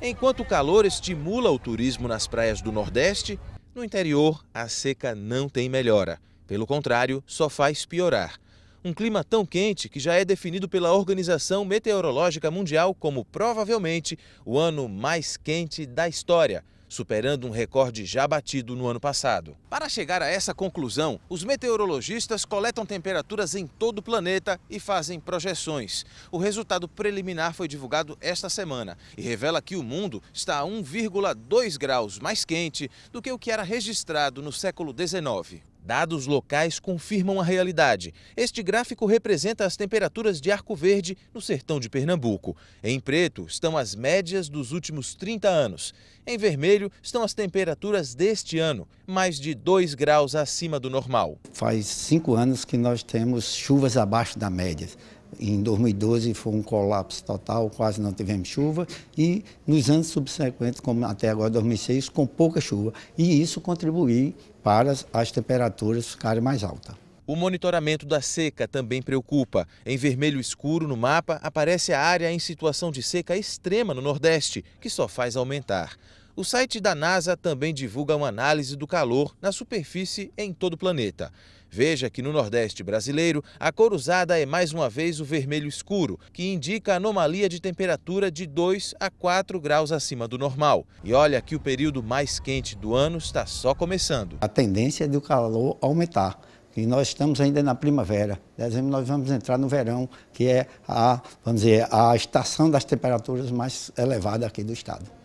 Enquanto o calor estimula o turismo nas praias do Nordeste, no interior a seca não tem melhora. Pelo contrário, só faz piorar. Um clima tão quente que já é definido pela Organização Meteorológica Mundial como provavelmente o ano mais quente da história superando um recorde já batido no ano passado. Para chegar a essa conclusão, os meteorologistas coletam temperaturas em todo o planeta e fazem projeções. O resultado preliminar foi divulgado esta semana e revela que o mundo está a 1,2 graus mais quente do que o que era registrado no século XIX. Dados locais confirmam a realidade. Este gráfico representa as temperaturas de Arco Verde no sertão de Pernambuco. Em preto estão as médias dos últimos 30 anos. Em vermelho estão as temperaturas deste ano, mais de 2 graus acima do normal. Faz cinco anos que nós temos chuvas abaixo da média. Em 2012 foi um colapso total, quase não tivemos chuva, e nos anos subsequentes, como até agora 2006, com pouca chuva. E isso contribuiu para as temperaturas ficarem mais altas. O monitoramento da seca também preocupa. Em vermelho escuro no mapa aparece a área em situação de seca extrema no Nordeste, que só faz aumentar. O site da NASA também divulga uma análise do calor na superfície em todo o planeta. Veja que no Nordeste brasileiro, a cor usada é mais uma vez o vermelho escuro, que indica anomalia de temperatura de 2 a 4 graus acima do normal. E olha que o período mais quente do ano está só começando. A tendência é do calor aumentar. E nós estamos ainda na primavera. Dezembro nós vamos entrar no verão, que é a, vamos dizer, a estação das temperaturas mais elevadas aqui do estado.